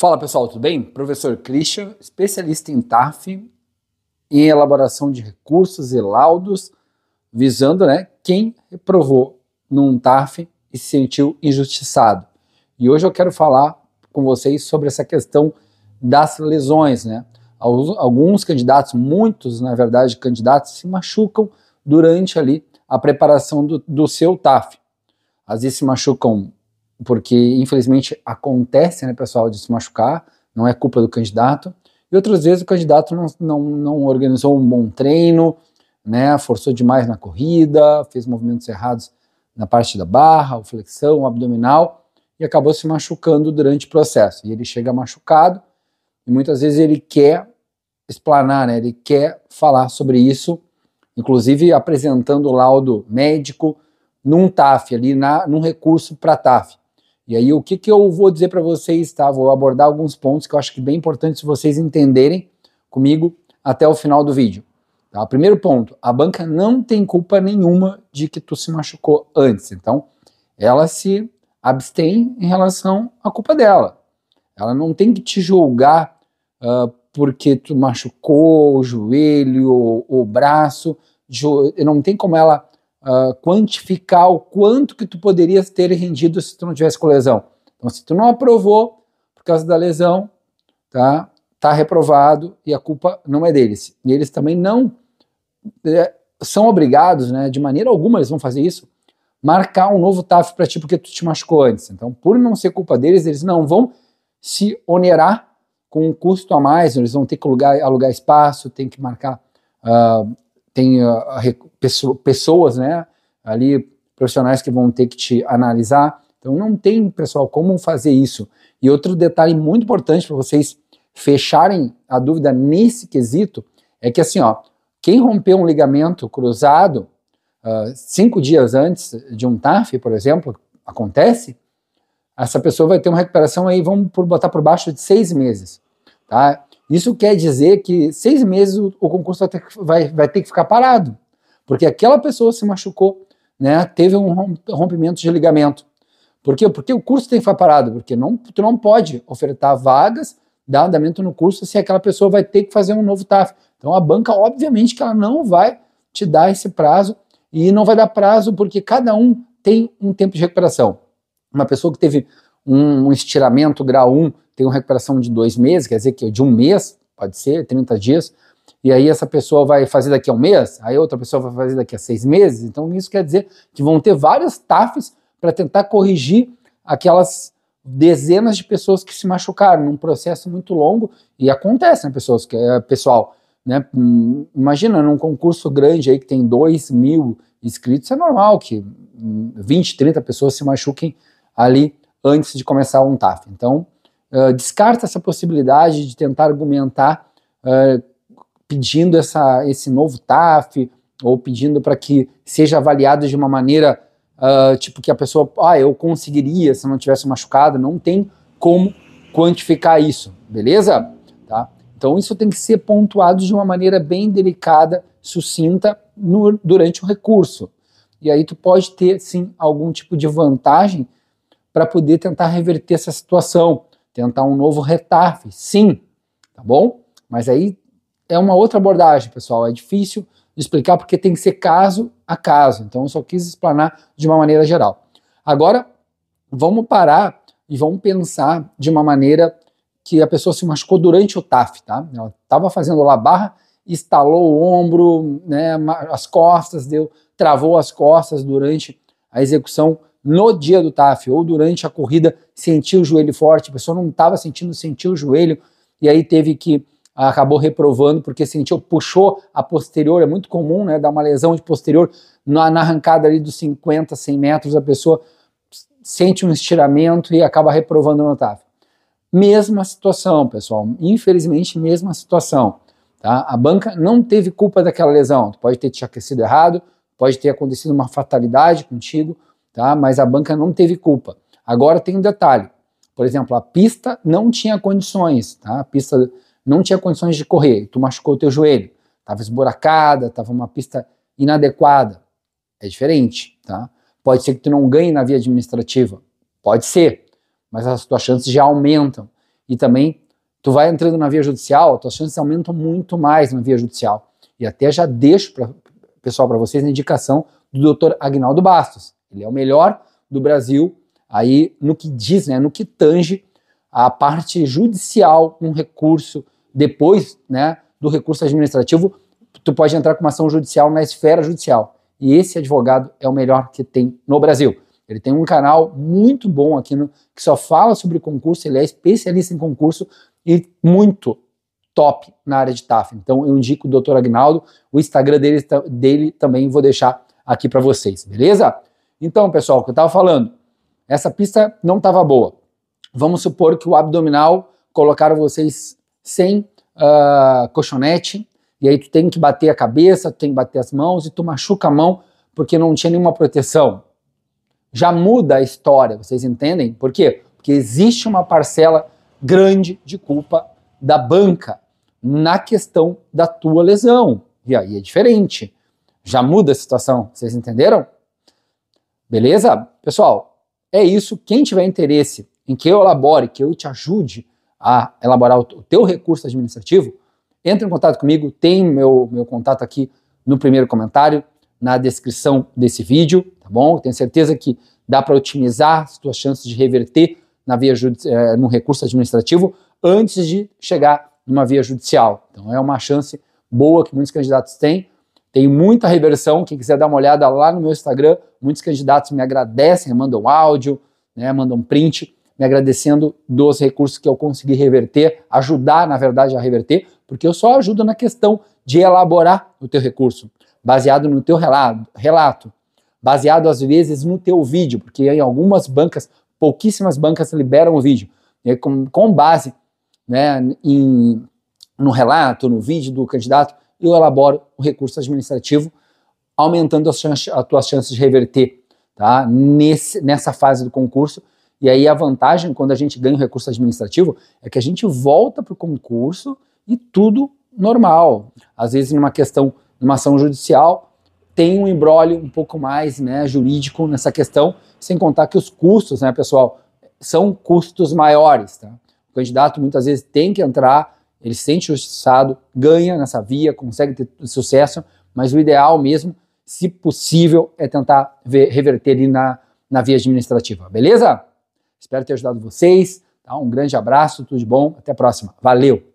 Fala pessoal, tudo bem? Professor Christian, especialista em TAF, em elaboração de recursos e laudos, visando né, quem reprovou num TAF e se sentiu injustiçado. E hoje eu quero falar com vocês sobre essa questão das lesões. Né? Alguns candidatos, muitos na verdade, candidatos se machucam durante ali a preparação do, do seu TAF. Às vezes se machucam porque infelizmente acontece, né, pessoal, de se machucar, não é culpa do candidato. E outras vezes o candidato não, não, não organizou um bom treino, né, forçou demais na corrida, fez movimentos errados na parte da barra, flexão, abdominal, e acabou se machucando durante o processo. E ele chega machucado, e muitas vezes ele quer explanar, né, ele quer falar sobre isso, inclusive apresentando o laudo médico num TAF, ali na, num recurso para TAF. E aí, o que, que eu vou dizer para vocês, tá? Vou abordar alguns pontos que eu acho que bem importante vocês entenderem comigo até o final do vídeo. Tá? Primeiro ponto, a banca não tem culpa nenhuma de que tu se machucou antes. Então, ela se abstém em relação à culpa dela. Ela não tem que te julgar uh, porque tu machucou o joelho, o, o braço. Jo... Não tem como ela uh, quantificar o quanto que tu poderias ter rendido se tu não tivesse com lesão. Então, se tu não aprovou por causa da lesão, tá? Tá reprovado e a culpa não é deles. E eles também não é, são obrigados, né? De maneira alguma eles vão fazer isso. Marcar um novo TAF para ti porque tu te machucou antes. Então, por não ser culpa deles, eles não vão se onerar com um custo a mais. Eles vão ter que alugar, alugar espaço, tem que marcar uh, tem uh, pessoas, né, ali profissionais que vão ter que te analisar. Então não tem, pessoal, como fazer isso. E outro detalhe muito importante para vocês fecharem a dúvida nesse quesito é que assim, ó, quem rompeu um ligamento cruzado uh, cinco dias antes de um TAF, por exemplo, acontece, essa pessoa vai ter uma recuperação aí, vamos por, botar por baixo de seis meses, tá? Isso quer dizer que seis meses o concurso vai ter que, vai, vai ter que ficar parado, porque aquela pessoa se machucou, né, teve um rompimento de ligamento. Por quê? Porque o curso tem que ficar parado, porque não, tu não pode ofertar vagas, dar andamento no curso se aquela pessoa vai ter que fazer um novo TAF. Então a banca, obviamente, que ela não vai te dar esse prazo e não vai dar prazo porque cada um tem um tempo de recuperação. Uma pessoa que teve um, um estiramento grau 1 tem uma recuperação de dois meses, quer dizer que de um mês, pode ser, 30 dias, e aí essa pessoa vai fazer daqui a um mês, aí outra pessoa vai fazer daqui a seis meses. Então, isso quer dizer que vão ter várias TAFs para tentar corrigir aquelas dezenas de pessoas que se machucaram num processo muito longo e acontece, né, pessoas que é, pessoal, né? Hum, imagina num concurso grande aí que tem 2 mil inscritos, é normal que 20, hum, 30 pessoas se machuquem ali antes de começar um TAF. Então, uh, descarta essa possibilidade de tentar argumentar uh, pedindo essa, esse novo TAF ou pedindo para que seja avaliado de uma maneira uh, tipo que a pessoa, ah, eu conseguiria se não tivesse machucado. Não tem como quantificar isso, beleza? Tá? Então, isso tem que ser pontuado de uma maneira bem delicada, sucinta, no, durante o recurso. E aí tu pode ter, sim, algum tipo de vantagem para poder tentar reverter essa situação, tentar um novo retarfe, sim, tá bom? Mas aí é uma outra abordagem, pessoal, é difícil explicar porque tem que ser caso a caso, então eu só quis explanar de uma maneira geral. Agora, vamos parar e vamos pensar de uma maneira que a pessoa se machucou durante o TAF, tá? Ela estava fazendo lá barra, estalou o ombro, né, as costas, deu, travou as costas durante a execução no dia do TAF ou durante a corrida sentiu o joelho forte, a pessoa não estava sentindo, sentiu o joelho e aí teve que ah, acabou reprovando porque sentiu, puxou a posterior, é muito comum, né, dar uma lesão de posterior na, na arrancada ali dos 50, 100 metros, a pessoa sente um estiramento e acaba reprovando no TAF. Mesma situação, pessoal, infelizmente mesma situação, tá? A banca não teve culpa daquela lesão, pode ter te aquecido errado, pode ter acontecido uma fatalidade contigo, tá? mas a banca não teve culpa. Agora tem um detalhe. Por exemplo, a pista não tinha condições, tá? A pista não tinha condições de correr, tu machucou o teu joelho, estava esburacada, estava uma pista inadequada. É diferente, tá? Pode ser que tu não ganhe na via administrativa, pode ser, mas as tuas chances já aumentam. E também, tu vai entrando na via judicial, tuas chances aumentam muito mais na via judicial. E até já deixo, pra, pessoal, para vocês a indicação do doutor Agnaldo Bastos. Ele é o melhor do Brasil aí no que diz, né, no que tange a parte judicial, um recurso depois, né, do recurso administrativo, tu pode entrar com uma ação judicial na esfera judicial. E esse advogado é o melhor que tem no Brasil. Ele tem um canal muito bom aqui no, que só fala sobre concurso, ele é especialista em concurso e muito top na área de TAF. Então eu indico o Dr. Agnaldo, o Instagram dele, dele também vou deixar aqui para vocês, beleza? Então, pessoal, o que eu estava falando, essa pista não estava boa. Vamos supor que o abdominal colocaram vocês sem uh, colchonete, e aí tu tem que bater a cabeça, tu tem que bater as mãos, e tu machuca a mão porque não tinha nenhuma proteção. Já muda a história, vocês entendem? Por quê? Porque existe uma parcela grande de culpa da banca na questão da tua lesão. E aí é diferente. Já muda a situação, vocês entenderam? Beleza? Pessoal, é isso. Quem tiver interesse em que eu elabore, que eu te ajude a elaborar o teu recurso administrativo, entre em contato comigo, tem meu, meu contato aqui no primeiro comentário, na descrição desse vídeo, tá bom? Tenho certeza que dá para otimizar as tuas chances de reverter na via eh, no recurso administrativo antes de chegar numa via judicial. Então é uma chance boa que muitos candidatos têm tem muita reversão. Quem quiser dar uma olhada lá no meu Instagram, muitos candidatos me agradecem, mandam áudio, né, mandam print, me agradecendo dos recursos que eu consegui reverter, ajudar, na verdade, a reverter, porque eu só ajudo na questão de elaborar o teu recurso, baseado no teu relato, baseado às vezes no teu vídeo, porque em algumas bancas, pouquíssimas bancas liberam o vídeo, né, com, com base né, em, no relato, no vídeo do candidato, eu elaboro um recurso administrativo, aumentando as, chance, as tuas chances de reverter tá? Nesse, nessa fase do concurso. E aí a vantagem quando a gente ganha o recurso administrativo é que a gente volta para o concurso e tudo normal. Às vezes, numa questão, numa ação judicial, tem um embrólio um pouco mais né, jurídico nessa questão, sem contar que os custos, né, pessoal, são custos maiores. Tá? O candidato muitas vezes tem que entrar ele se sente justiçado, ganha nessa via, consegue ter sucesso, mas o ideal mesmo, se possível, é tentar ver, reverter ele na, na via administrativa, beleza? Espero ter ajudado vocês. Tá? Um grande abraço, tudo de bom, até a próxima. Valeu!